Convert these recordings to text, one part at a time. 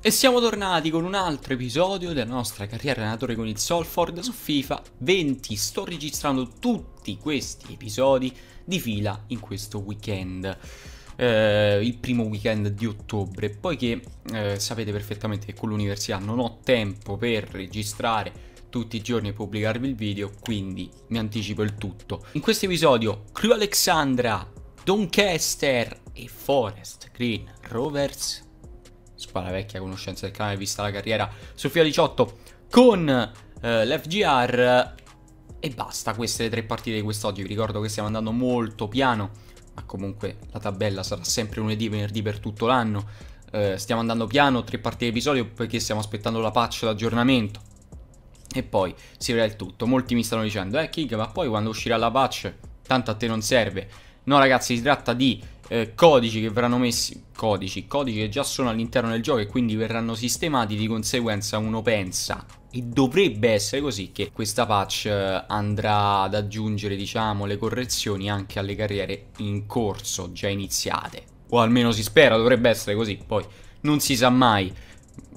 E siamo tornati con un altro episodio della nostra carriera allenatore con il Solford su FIFA 20. Sto registrando tutti questi episodi di fila in questo weekend. Eh, il primo weekend di ottobre, poiché eh, sapete perfettamente che con l'università non ho tempo per registrare tutti i giorni e pubblicarvi il video, quindi mi anticipo il tutto. In questo episodio, Crew Alexandra, Doncaster e Forest Green Rovers, squadra vecchia conoscenza del canale vista la carriera, Sofia 18 con eh, l'FGR e basta queste le tre partite di quest'oggi, vi ricordo che stiamo andando molto piano, ma comunque la tabella sarà sempre lunedì e venerdì per tutto l'anno, eh, stiamo andando piano, tre partite di episodio perché stiamo aspettando la patch d'aggiornamento, e poi si vede il tutto. Molti mi stanno dicendo, eh King, ma poi quando uscirà la patch, tanto a te non serve. No ragazzi, si tratta di eh, codici che verranno messi, codici, codici che già sono all'interno del gioco e quindi verranno sistemati, di conseguenza uno pensa e dovrebbe essere così che questa patch eh, andrà ad aggiungere diciamo le correzioni anche alle carriere in corso già iniziate o almeno si spera dovrebbe essere così poi non si sa mai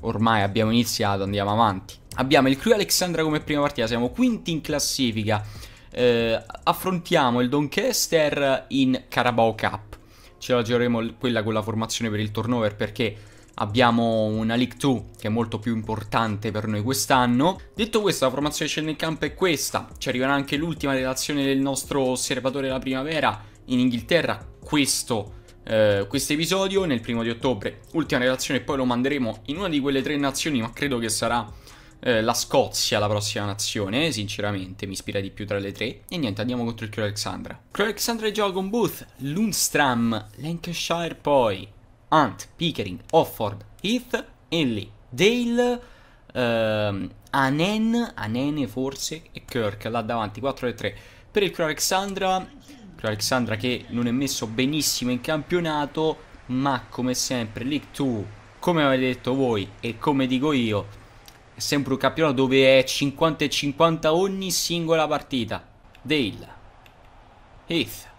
ormai abbiamo iniziato andiamo avanti Abbiamo il Crew Alexandra come prima partita, siamo quinti in classifica. Eh, affrontiamo il Doncaster in Carabao Cup. Ce la giocheremo quella con la formazione per il turnover perché abbiamo una League 2 che è molto più importante per noi quest'anno. Detto questo, la formazione che scende in campo è questa. Ci arriverà anche l'ultima relazione del nostro osservatore della primavera in Inghilterra. Questo Uh, questo episodio nel primo di ottobre, ultima relazione, poi lo manderemo in una di quelle tre nazioni, ma credo che sarà eh, la Scozia la prossima nazione, sinceramente mi ispira di più tra le tre. E niente, andiamo contro il Crow Alexandra. Crow Alexandra gioca con Booth, Lundstram, Lancashire poi, Hunt, Pickering, Offord, Heath, Henley, Dale, ehm, Anen, Anene forse e Kirk là davanti, 4 e 3. Per il Crow Alexandra, Crow Alexandra che non è messo benissimo in campionato, ma come sempre League 2, come avete detto voi e come dico io, sempre un campionato dove è 50 e 50 ogni singola partita. Dale. Heath.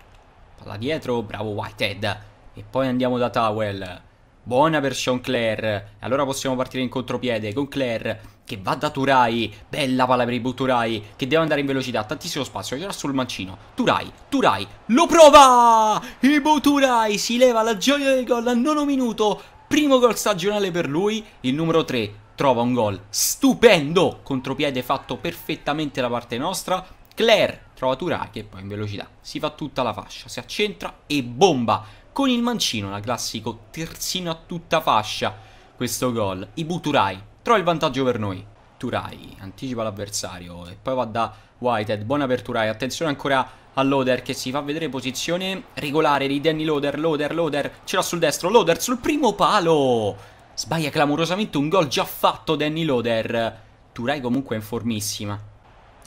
Palla dietro, bravo Whitehead. E poi andiamo da Towel. Buona per Sean Clare. Allora possiamo partire in contropiede con Claire che va da Turai. Bella palla per i Turai che deve andare in velocità. Tantissimo spazio, gira sul mancino. Turai, Turai, lo prova! I Turai si leva la gioia del gol al nono minuto. Primo gol stagionale per lui, il numero 3 trova un gol stupendo, contropiede fatto perfettamente da parte nostra, Claire trova Turai e poi in velocità si fa tutta la fascia, si accentra e bomba con il mancino, la classico terzino a tutta fascia questo gol, Ibu Turai trova il vantaggio per noi, Turai anticipa l'avversario e poi va da Whitehead, buona per Turai, attenzione ancora All'Oder che si fa vedere posizione regolare di Danny Loder, Loder, Loder, ce l'ha sul destro, Loder sul primo palo Sbaglia clamorosamente un gol già fatto Danny Loder. Turai comunque è in formissima.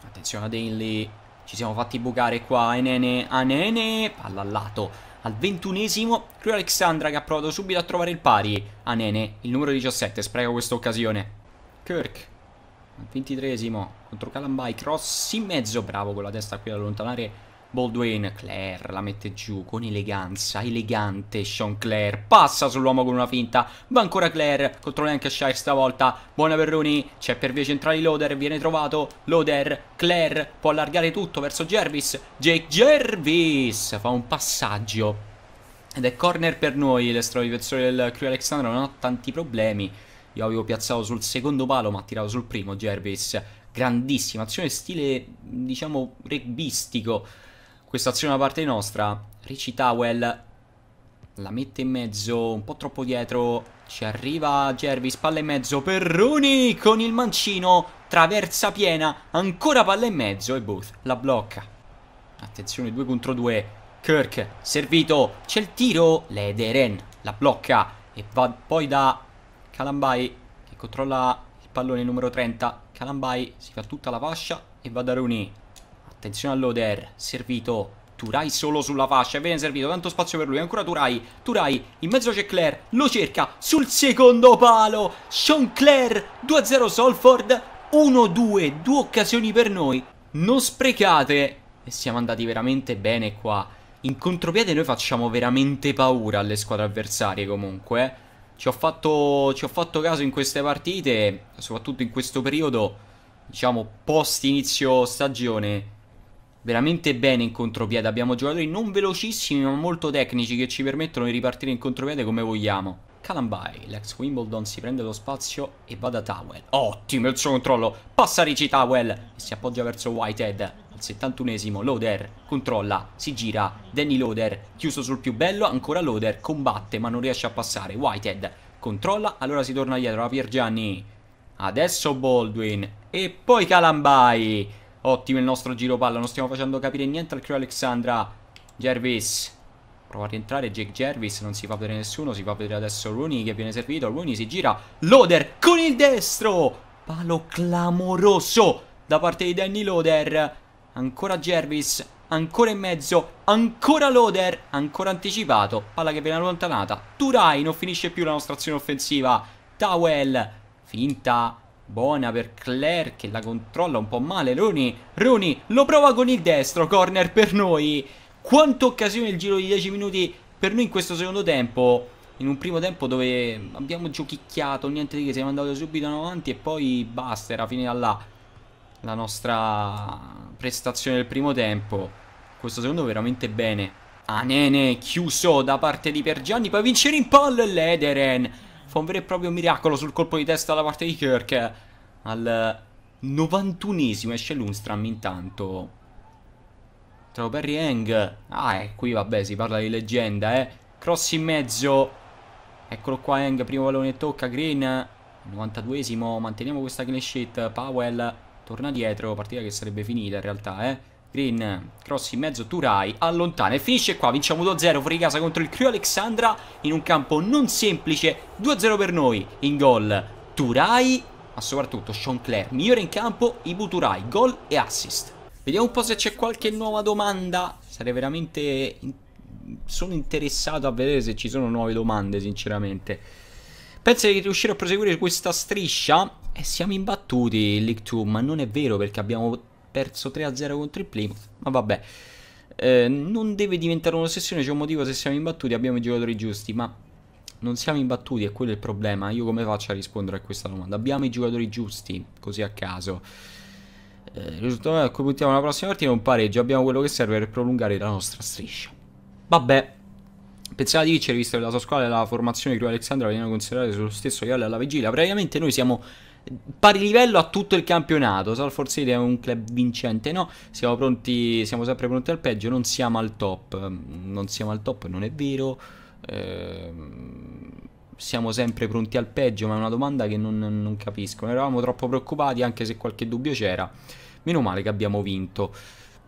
Attenzione a Daly. Ci siamo fatti bucare qua. Enene, Anene. Palla al lato. Al ventunesimo, Cruz Alexandra che ha provato subito a trovare il pari. Anene, il numero 17, spreca questa occasione. Kirk, al ventitresimo, contro Calambay, cross in mezzo. Bravo con la testa qui ad allontanare Baldwin, Claire la mette giù con eleganza, elegante Sean Claire, passa sull'uomo con una finta, va ancora Claire, controlla anche Shire stavolta, buona Perroni, c'è per via centrale Loder, viene trovato, Loder, Claire può allargare tutto verso Jervis, Jake Jervis fa un passaggio ed è corner per noi, l'estero difensore del Crew Alexandro non ha tanti problemi, io avevo piazzato sul secondo palo ma ha tirato sul primo Jervis, grandissima azione stile diciamo regbistico questa azione da parte nostra. Richie Towell la mette in mezzo, un po' troppo dietro. Ci arriva Gervis, palla in mezzo per Rooney con il mancino, traversa piena, ancora palla in mezzo e Booth la blocca. Attenzione, 2 contro 2. Kirk, servito, c'è il tiro, Lederen la blocca e va poi da Calambai che controlla il pallone numero 30. Calambai si fa tutta la fascia e va da Rooney. Attenzione all'Oder, servito Turai solo sulla fascia, viene servito tanto spazio per lui, ancora Turai, Turai, in mezzo c'è Claire, lo cerca, sul secondo palo, Sean Claire, 2-0 Solford, 1-2, due occasioni per noi, non sprecate, e siamo andati veramente bene qua, in contropiede noi facciamo veramente paura alle squadre avversarie comunque, eh. ci ho fatto, ci ho fatto caso in queste partite, soprattutto in questo periodo, diciamo post inizio stagione, veramente bene in contropiede. Abbiamo giocatori non velocissimi ma molto tecnici che ci permettono di ripartire in contropiede come vogliamo. Calambai, l'ex Wimbledon si prende lo spazio e va da Towell. Ottimo il suo controllo, passa Ricci Towell e si appoggia verso Whitehead. Al 71esimo Loder controlla, si gira, Danny Loder chiuso sul più bello, ancora Loder combatte ma non riesce a passare. Whitehead controlla, allora si torna dietro a Piergianni. Adesso Baldwin e poi Calambai. Ottimo il nostro giro palla, non stiamo facendo capire niente al Creo Alexandra. Jervis. Prova a rientrare Jake Jervis, non si fa vedere nessuno, si fa vedere adesso Rooney che viene servito, Rooney si gira, Loder con il destro! Palo clamoroso da parte di Danny Loder. Ancora Jervis, ancora in mezzo, ancora Loder, ancora anticipato, palla che viene allontanata, Turai non finisce più la nostra azione offensiva, Tawel, finta Buona per Claire che la controlla un po' male. Rooney, Rooney lo prova con il destro, corner per noi. Quanto occasione il giro di 10 minuti per noi in questo secondo tempo. In un primo tempo dove abbiamo giochicchiato, niente di che, siamo andati subito avanti e poi basta, era finita là la nostra prestazione del primo tempo. Questo secondo veramente bene. Anene chiuso da parte di Pergianni, poi vincere in palla l'Ederen. Fa un vero e proprio miracolo sul colpo di testa da parte di Kirk. Al 91esimo esce Lundstram intanto. Trovo Perry Heng. Ah, eh, qui vabbè, si parla di leggenda, eh. Cross in mezzo. Eccolo qua Heng, primo pallone tocca, Green. 92esimo, manteniamo questa clean sheet. Powell torna dietro, partita che sarebbe finita in realtà, eh. Green, cross in mezzo, Turai, allontana e finisce qua, vinciamo 2-0 fuori casa contro il Crio Alexandra in un campo non semplice, 2-0 per noi, in gol Turai, ma soprattutto Sean Clare, migliore in campo, Ibu Turai, gol e assist. Vediamo un po' se c'è qualche nuova domanda, sarei veramente... sono interessato a vedere se ci sono nuove domande sinceramente. Pensi di riuscire a proseguire questa striscia? E eh, siamo imbattuti in League 2, ma non è vero perché abbiamo perso 3-0 contro il Plymouth, ma vabbè. Eh, non deve diventare un'ossessione, c'è un motivo se siamo imbattuti, abbiamo i giocatori giusti, ma non siamo imbattuti e quello è il problema. Io come faccio a rispondere a questa domanda? Abbiamo i giocatori giusti, così a caso. Eh, il risultato a cui puntiamo la prossima partita è un pareggio, abbiamo quello che serve per prolungare la nostra striscia. Vabbè. Pensava di vincere visto che la sua squadra e la formazione di cui Alexandra venivano considerate sullo stesso livello alla vigilia. Praticamente noi siamo pari livello a tutto il campionato. Salford City è un club vincente, no? Siamo pronti, siamo sempre pronti al peggio, non siamo al top. Non siamo al top, non è vero. Eh, siamo sempre pronti al peggio, ma è una domanda che non, non capisco. Ne eravamo troppo preoccupati, anche se qualche dubbio c'era. Meno male che abbiamo vinto.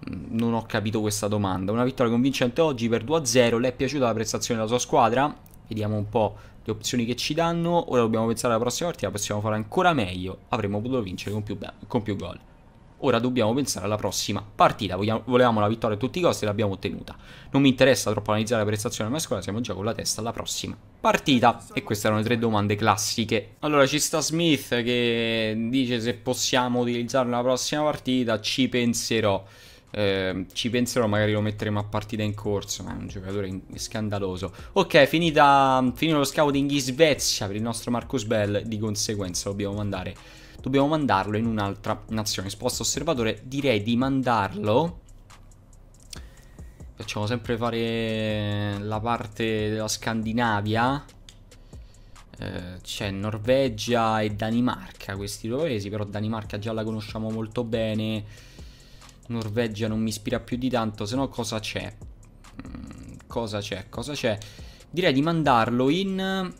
Mm, non ho capito questa domanda. Una vittoria convincente oggi per 2-0. Le è piaciuta la prestazione della sua squadra? Vediamo un po' le opzioni che ci danno. Ora dobbiamo pensare alla prossima partita, possiamo fare ancora meglio. Avremmo potuto vincere con più, con più gol. Ora dobbiamo pensare alla prossima partita. Vogliamo, volevamo la vittoria a tutti i costi e l'abbiamo ottenuta. Non mi interessa troppo analizzare la prestazione della squadra, siamo già con la testa alla prossima partita. E queste erano le tre domande classiche. Allora ci sta Smith che dice se possiamo utilizzarla nella prossima partita, ci penserò. Ehm, ci penserò, magari lo metteremo a partita in corso, ma è un giocatore scandaloso. Ok, finita, finito lo scouting in Svezia per il nostro Marcus Bell, di conseguenza dobbiamo, mandare, dobbiamo mandarlo in un'altra nazione. Sposto osservatore, direi di mandarlo... Facciamo sempre fare la parte della Scandinavia. Eh, c'è Norvegia e Danimarca, questi due paesi, però Danimarca già la conosciamo molto bene Norvegia non mi ispira più di tanto, se no cosa c'è? Mm, cosa c'è? Cosa c'è? Direi di mandarlo in eh,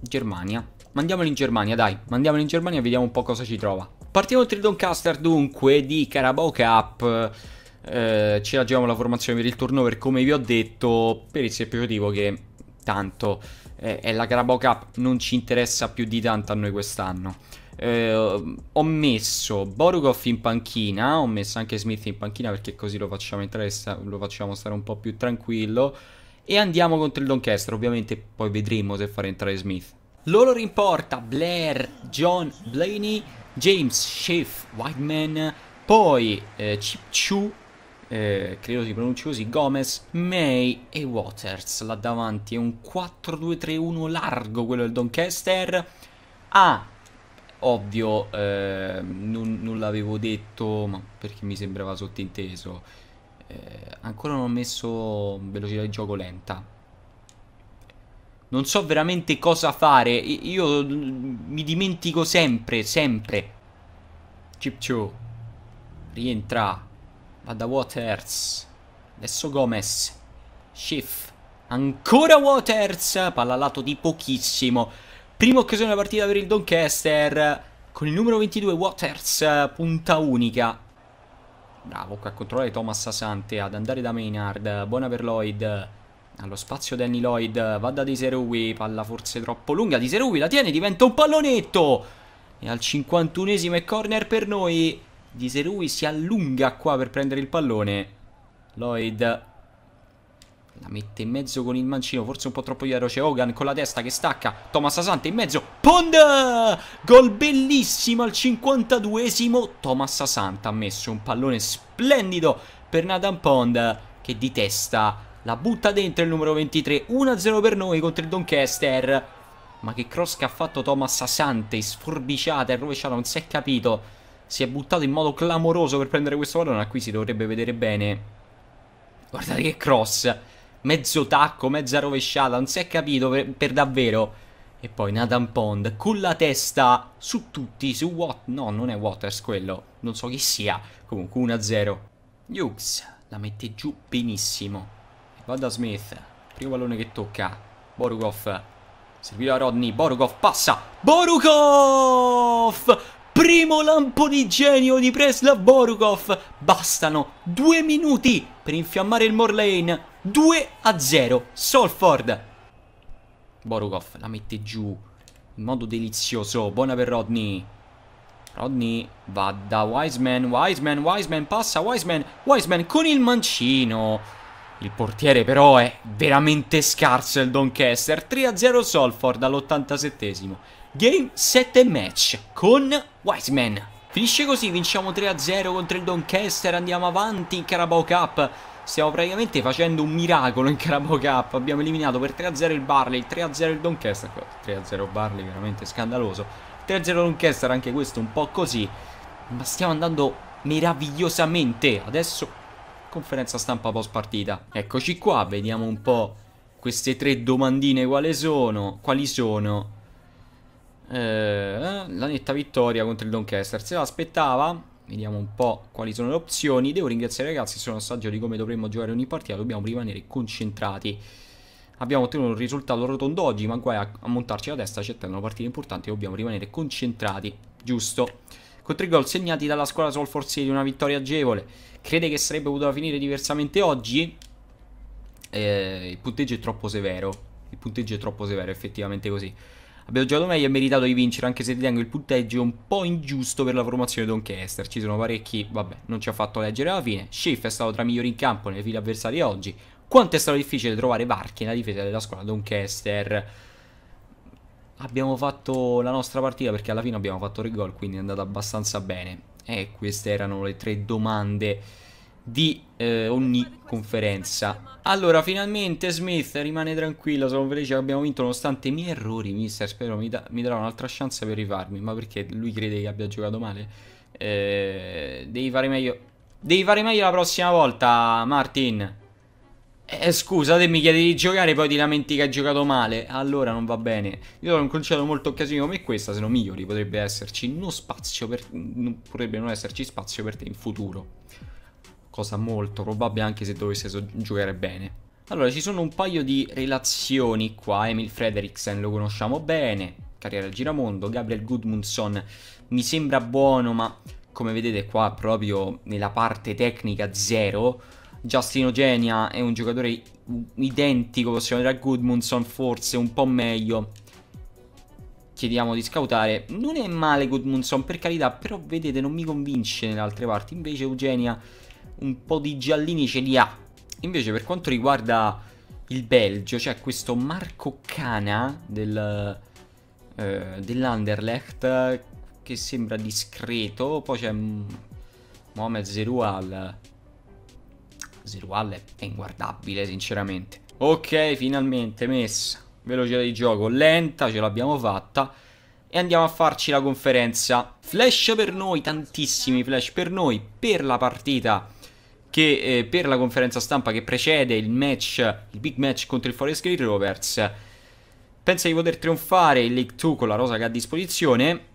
Germania. Mandiamolo in Germania, dai. Mandiamolo in Germania e vediamo un po' cosa ci trova. Partiamo oltre Doncaster dunque di Carabao Cup. Eh, ci raggiungiamo la formazione per il turnover come vi ho detto per il semplice motivo che tanto eh, è la Carabao Cup non ci interessa più di tanto a noi quest'anno. Eh, ho messo Borgov in panchina, ho messo anche Smith in panchina perché così lo facciamo entrare, lo facciamo stare un po' più tranquillo. E andiamo contro il Doncaster, ovviamente poi vedremo se fare entrare Smith. Loro rimporta Blair, John Blaney, James Schiff, Whiteman, poi eh, Chip Chu, eh, credo si pronunci così, Gomez, May e Waters. Là davanti è un 4-2-3-1 largo quello del Doncaster. ah, ovvio eh, non, non l'avevo detto ma perché mi sembrava sottinteso eh, ancora non ho messo velocità di gioco lenta non so veramente cosa fare io mm, mi dimentico sempre sempre Chipchu rientra vada Waters adesso Gomez Schiff ancora Waters palla lato di pochissimo Prima occasione della partita per il Doncaster con il numero 22 Waters, punta unica. Bravo a controllare Thomas Asante, ad andare da Maynard, buona per Lloyd. Allo spazio Danny Lloyd, va da Diseruwi, palla forse troppo lunga, Diseruwi la tiene, diventa un pallonetto! E al 51esimo è corner per noi, Diseruwi si allunga qua per prendere il pallone. Lloyd la mette in mezzo con il mancino, forse un po' troppo chiaro. C'è Hogan con la testa che stacca. Thomas Asante in mezzo. Pond! Gol bellissimo al 52esimo. Thomas Asante ha messo un pallone splendido per Nathan Pond che di testa la butta dentro il numero 23. 1-0 per noi contro il Doncaster. Ma che cross che ha fatto Thomas Asante, sforbiciata e rovesciata, non si è capito. Si è buttato in modo clamoroso per prendere questo pallone, a cui si dovrebbe vedere bene. Guardate che cross! mezzo tacco, mezza rovesciata, non si è capito per, per davvero. E poi Nathan Pond con la testa su tutti, su Wat... No, non è Waters quello, non so chi sia. Comunque 1-0. Hughes la mette giù benissimo. Vada Smith, primo pallone che tocca. Borukov, serviva Rodney, Borukov passa. Borukov! Primo lampo di genio di Preslav Borukov. Bastano due minuti per infiammare il Morlane. 2 a 0 Solford Borukov la mette giù in modo delizioso buona per Rodney Rodney va da Wiseman Wiseman, Wiseman passa Wiseman Wiseman con il mancino il portiere però è veramente scarso il Doncaster 3 a 0 Solford all'87esimo Game 7 match con Wiseman Finisce così, vinciamo 3-0 a contro il Doncaster, andiamo avanti in Carabao Cup Stiamo praticamente facendo un miracolo in Carabao Cup. Abbiamo eliminato per 3-0 il Barley, 3-0 il Doncaster. 3-0 Barley, veramente scandaloso. 3-0 Doncaster, anche questo un po' così. Ma stiamo andando meravigliosamente. Adesso conferenza stampa post partita. Eccoci qua, vediamo un po' queste tre domandine quali sono. Quali sono? Eh, la netta vittoria contro il Doncaster. Se l'aspettava? Vediamo un po' quali sono le opzioni. Devo ringraziare i ragazzi, sono assaggio di come dovremmo giocare ogni partita, dobbiamo rimanere concentrati. Abbiamo ottenuto un risultato rotondo oggi, ma guai a, a montarci la testa, Ci attendono partite importanti, dobbiamo rimanere concentrati, giusto? Con tre gol segnati dalla squadra Solfor City, una vittoria agevole. Crede che sarebbe potuta finire diversamente oggi? Eh, il punteggio è troppo severo, il punteggio è troppo severo, effettivamente così. Abbiamo giocato meglio e meritato di vincere, anche se ritengo il punteggio un po' ingiusto per la formazione Doncaster. Ci sono parecchi, vabbè, non ci ha fatto leggere alla fine. Schiff è stato tra i migliori in campo nelle file avversarie oggi. Quanto è stato difficile trovare varchi nella difesa della squadra Doncaster. Abbiamo fatto la nostra partita perché alla fine abbiamo fatto il gol, quindi è andata abbastanza bene. E eh, queste erano le tre domande di eh, ogni conferenza. Allora, finalmente Smith rimane tranquillo, sono felice che abbiamo vinto nonostante i miei errori, mister. Spero mi, da mi darà un'altra chance per rifarmi, ma perché lui crede che abbia giocato male? Eh, devi fare meglio. Devi fare meglio la prossima volta, Martin. Eh, scusa, te mi chiedi di giocare e poi ti lamenti che hai giocato male. Allora non va bene. Io non concedo molte occasioni come questa, se no migliori potrebbe esserci. Non spazio per... potrebbe non esserci spazio per te in futuro cosa molto probabile anche se dovesse giocare bene. Allora, ci sono un paio di relazioni qua, Emil Frederiksen lo conosciamo bene, carriera al giramondo, Gabriel Gudmundsson mi sembra buono, ma come vedete qua proprio nella parte tecnica zero, Justino Genia è un giocatore identico, possiamo dire a Gudmundsson, forse un po' meglio, chiediamo di scautare. Non è male Gudmundsson, per carità, però vedete non mi convince nelle altre parti. Invece Eugenia un po' di giallini ce li ha. Invece per quanto riguarda il Belgio, c'è questo Marco Cana del, eh, dell'Anderlecht che sembra discreto, poi c'è Mohamed Zerual. Zerual è, è inguardabile sinceramente. Ok, finalmente messa. Velocità di gioco lenta, ce l'abbiamo fatta e andiamo a farci la conferenza. Flash per noi, tantissimi flash per noi, per la partita che eh, per la conferenza stampa che precede il match, il big match contro il Forest Green Rovers, pensa di poter trionfare in League 2 con la rosa che ha a disposizione.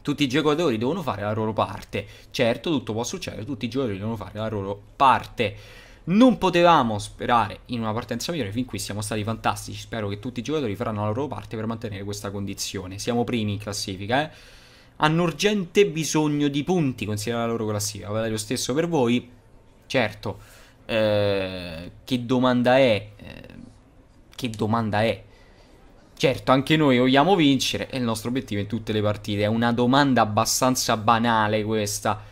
Tutti i giocatori devono fare la loro parte. Certo, tutto può succedere, tutti i giocatori devono fare la loro parte. Non potevamo sperare in una partenza migliore, fin qui siamo stati fantastici. Spero che tutti i giocatori faranno la loro parte per mantenere questa condizione. Siamo primi in classifica, eh? Hanno urgente bisogno di punti, considera la loro classifica. Vale lo stesso per voi Certo, eh, che domanda è? Eh, che domanda è? Certo, anche noi vogliamo vincere, e il nostro obiettivo in tutte le partite. È una domanda abbastanza banale questa.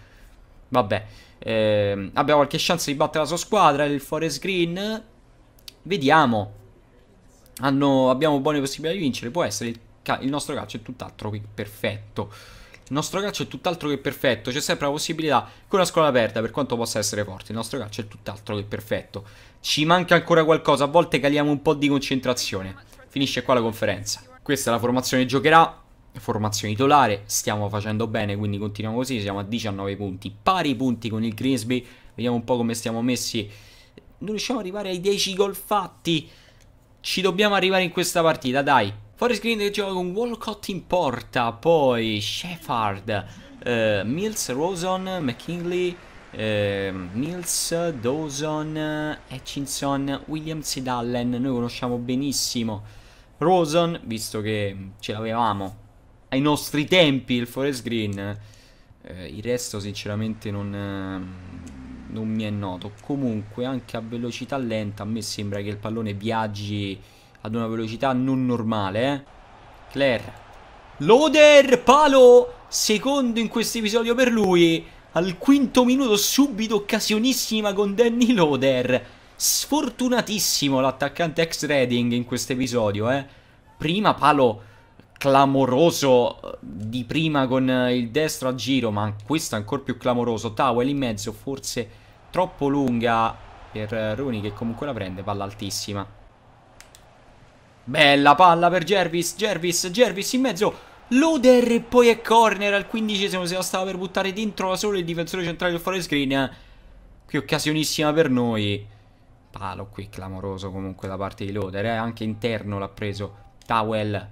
Vabbè, eh, abbiamo qualche chance di battere la sua squadra, il Forest Green. Vediamo. Hanno, abbiamo buone possibilità di vincere, può essere. Il, il nostro calcio è tutt'altro che perfetto. Il nostro calcio è tutt'altro che perfetto, c'è sempre la possibilità che una scuola aperta, per quanto possa essere forte, il nostro calcio è tutt'altro che perfetto. Ci manca ancora qualcosa, a volte caliamo un po' di concentrazione. Finisce qua la conferenza. Questa è la formazione giocherà, formazione titolare, stiamo facendo bene, quindi continuiamo così, siamo a 19 punti, pari punti con il Grimsby, vediamo un po' come stiamo messi. Non riusciamo ad arrivare ai 10 gol fatti. Ci dobbiamo arrivare in questa partita, dai. Forest Green che gioca con Walcott in porta, poi Shepard, eh, Mills, Rosen, McKinley, eh, Mills, Dawson, Hutchinson, Williams ed Allen, noi conosciamo benissimo. Rosen, visto che ce l'avevamo ai nostri tempi il Forest Green, eh, il resto sinceramente non, ehm, non mi è noto. Comunque anche a velocità lenta a me sembra che il pallone viaggi ad una velocità non normale. Eh. Claire. Loder, palo! Secondo in questo episodio per lui. Al quinto minuto subito occasionissima con Danny Loder. Sfortunatissimo l'attaccante ex Reading in questo episodio. Eh. Prima palo clamoroso eh, di prima con eh, il destro a giro, ma questo è ancora più clamoroso. Towel in mezzo, forse troppo lunga per Runi che comunque la prende, palla altissima. Bella palla per Jervis, Jervis, Jervis in mezzo. Loder e poi è corner al quindicesimo se la stava per buttare dentro da solo il difensore centrale del fuori screen. Qui occasionissima per noi. Palo qui clamoroso comunque da parte di Loder, eh? anche interno l'ha preso. Towel,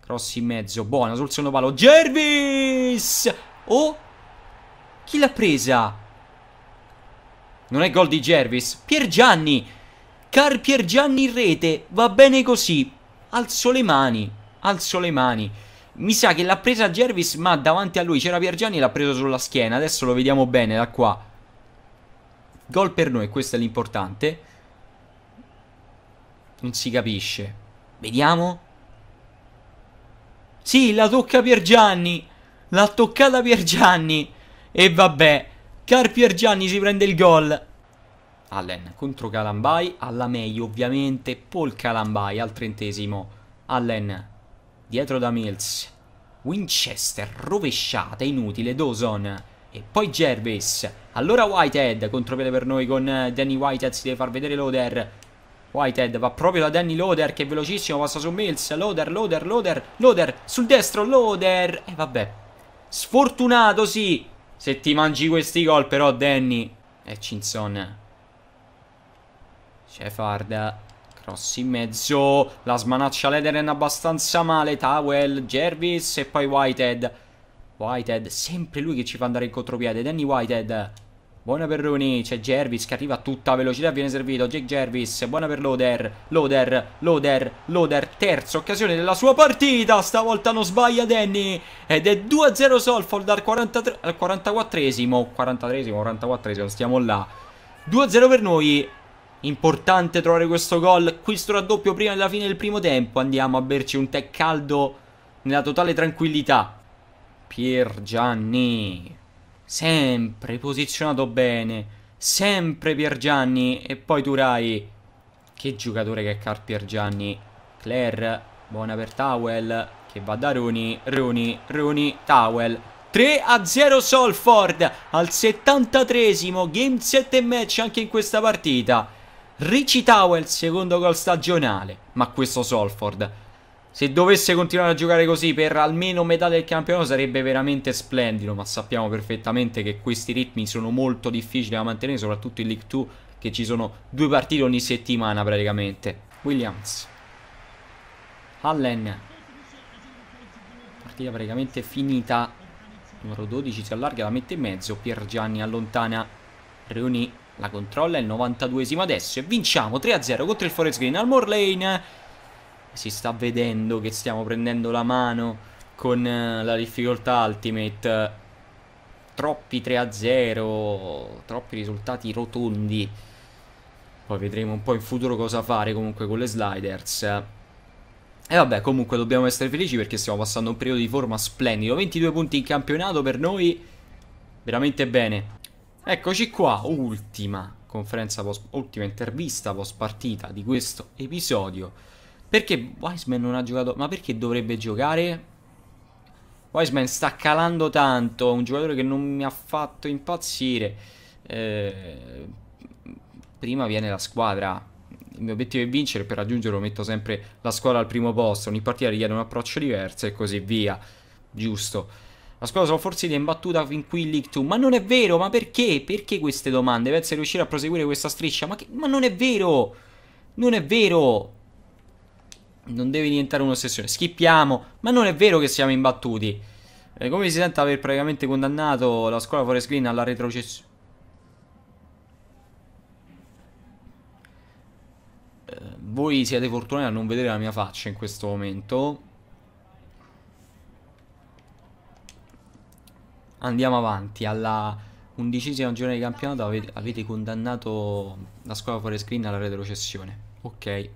cross in mezzo, buona sul secondo palo. Jervis! Oh! Chi l'ha presa? Non è gol di Gervis, Piergianni! Car Piergianni in rete, va bene così alzo le mani, alzo le mani. Mi sa che l'ha presa Jervis, ma davanti a lui c'era Piergiani e l'ha preso sulla schiena. Adesso lo vediamo bene da qua. Gol per noi, questo è l'importante. Non si capisce. Vediamo. Sì, la tocca Piergianni. L'ha toccata Piergianni. E vabbè, Car Piergianni si prende il gol. Allen contro Calambai, alla meglio ovviamente, Paul Calambai al trentesimo, Allen dietro da Mills, Winchester rovesciata, inutile, Dawson e poi Jervis, allora Whitehead contro Pele per noi con eh, Danny Whitehead, si deve far vedere Loder, Whitehead va proprio da Danny Loder che è velocissimo, passa su Mills, Loder, Loder, Loder, Loder, sul destro Loder, e vabbè, sfortunato sì, se ti mangi questi gol però Danny, e Cinzon c'è Shefard cross in mezzo la smanaccia Lederen abbastanza male Towel, Jervis e poi Whitehead Whitehead, sempre lui che ci fa andare in contropiede Danny Whitehead Buona per Rooney, c'è Jervis che arriva a tutta velocità, viene servito, Jake Jervis, buona per Loder, Loder, Loder, Loder, terza occasione della sua partita, stavolta non sbaglia Danny, ed è 2-0 Solfold al, 43, al 44esimo, 43esimo, 44esimo, stiamo là, 2-0 per noi, Importante trovare questo gol. Questo raddoppio prima della fine del primo tempo. Andiamo a berci un tè caldo nella totale tranquillità. Pier Gianni. Sempre posizionato bene. Sempre Pier Gianni. E poi Turai. Che giocatore che è Carl Pier Gianni. Claire. Buona per Towel. Che va da Roni. Roni. Roni. Towel. 3 a 0 Solford al 73 Game 7 match anche in questa partita Richie Towell, secondo gol stagionale. Ma questo Solford, se dovesse continuare a giocare così per almeno metà del campionato sarebbe veramente splendido, ma sappiamo perfettamente che questi ritmi sono molto difficili da mantenere, soprattutto in League 2 che ci sono due partite ogni settimana praticamente. Williams. Allen. Partita praticamente finita. Numero 12 si allarga, la mette in mezzo. Pier Gianni allontana Reuni la controlla il 92esimo adesso e vinciamo 3-0 contro il Forest Green al Morlane. Si sta vedendo che stiamo prendendo la mano con eh, la difficoltà Ultimate. Troppi 3-0, troppi risultati rotondi. Poi vedremo un po' in futuro cosa fare comunque con le sliders. E vabbè, comunque dobbiamo essere felici perché stiamo passando un periodo di forma splendido. 22 punti in campionato per noi, veramente bene. Eccoci qua, ultima conferenza post, ultima intervista post partita di questo episodio. Perché Wiseman non ha giocato? Ma perché dovrebbe giocare? Wiseman sta calando tanto, un giocatore che non mi ha fatto impazzire. Eh, prima viene la squadra. Il mio obiettivo è vincere, per raggiungerlo metto sempre la squadra al primo posto. Ogni partita richiede un approccio diverso e così via. Giusto. La squadra sono forzati è imbattuta fin qui in League 2. Ma non è vero, ma perché? Perché queste domande? Pensa di riuscire a proseguire questa striscia? Ma, che... ma non è vero! Non è vero! Non deve diventare un'ossessione. Schippiamo. Ma non è vero che siamo imbattuti. Eh, come si sente aver praticamente condannato la squadra Forest Green alla retrocessione? Eh, voi siete fortunati a non vedere la mia faccia in questo momento. Andiamo avanti, alla undicesima giornata di campionato avete, avete condannato la squadra fuori screen alla retrocessione. Ok.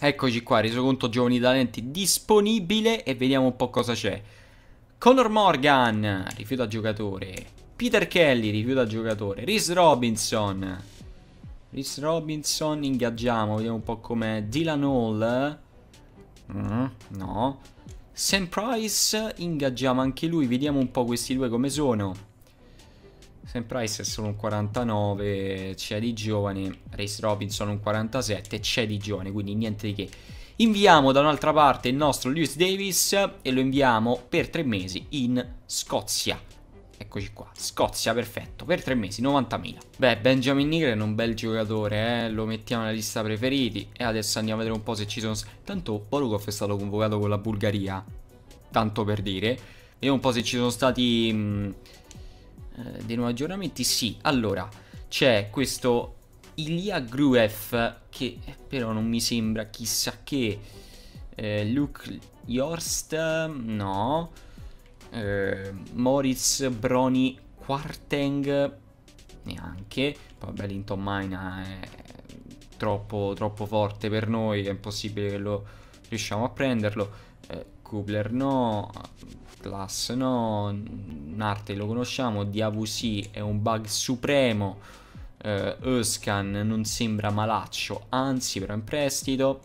Eccoci qua, resoconto giovani talenti disponibile e vediamo un po' cosa c'è. Conor Morgan, rifiuta giocatore. Peter Kelly, rifiuta giocatore. Rhys Robinson. Rhys Robinson, ingaggiamo, vediamo un po' com'è. Dylan Hall. Mm, no. Sam Price ingaggiamo anche lui, vediamo un po' questi due come sono. Sam Price è solo un 49, c'è di giovane, Race Robinson un 47, c'è di giovane, quindi niente di che. Inviamo da un'altra parte il nostro Lewis Davis e lo inviamo per tre mesi in Scozia. Eccoci qua. Scozia, perfetto, per tre mesi, 90.000. Beh, Benjamin Nigre è un bel giocatore, eh? lo mettiamo nella lista preferiti. E adesso andiamo a vedere un po' se ci sono... Tanto Bolukov è stato convocato con la Bulgaria, tanto per dire. Vediamo un po' se ci sono stati mh, mm, eh, dei nuovi aggiornamenti. Sì, allora, c'è questo Ilia Gruev, che eh, però non mi sembra chissà che... Eh, Luke Jorst, no eh, Moritz, Brony, Quarteng neanche, poi Bellington Mina è troppo, troppo forte per noi, è impossibile che lo riusciamo a prenderlo, eh, Kubler no, Class no, Narte lo conosciamo, Diavusi è un bug supremo, eh, Uskan non sembra malaccio, anzi però in prestito,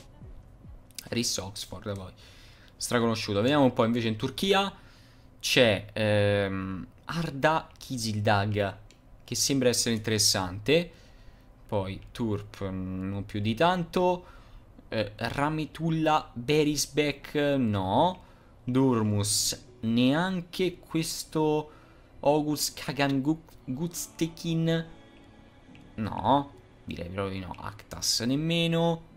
Riss Oxford poi straconosciuto, vediamo un po' invece in Turchia, c'è ehm, Arda Kisildag che sembra essere interessante. Poi Turp, mm, non più di tanto. Eh, Rametullah Berisbeck, no. Durmus, neanche questo. August Kagan Gutstekin, no. Direi proprio di no. Actas nemmeno.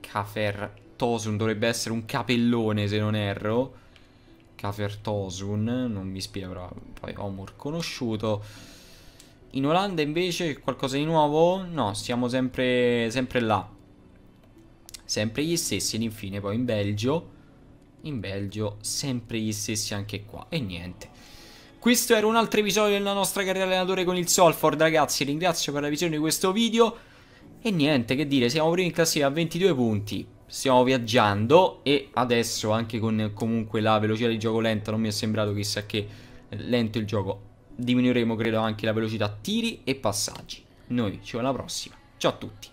Kafer Tosun dovrebbe essere un capellone se non erro. Cafertosun, non mi ispira però, poi Omur conosciuto. In Olanda invece qualcosa di nuovo? No, siamo sempre, sempre là. Sempre gli stessi ed infine poi in Belgio. In Belgio sempre gli stessi anche qua e niente. Questo era un altro episodio della nostra carriera allenatore con il Solford ragazzi. Ringrazio per la visione di questo video. E niente, che dire, siamo primi in classifica a 22 punti stiamo viaggiando e adesso anche con comunque la velocità di gioco lenta non mi è sembrato chissà che eh, lento il gioco. Diminuiremo credo anche la velocità tiri e passaggi. Noi ci vediamo alla prossima. Ciao a tutti.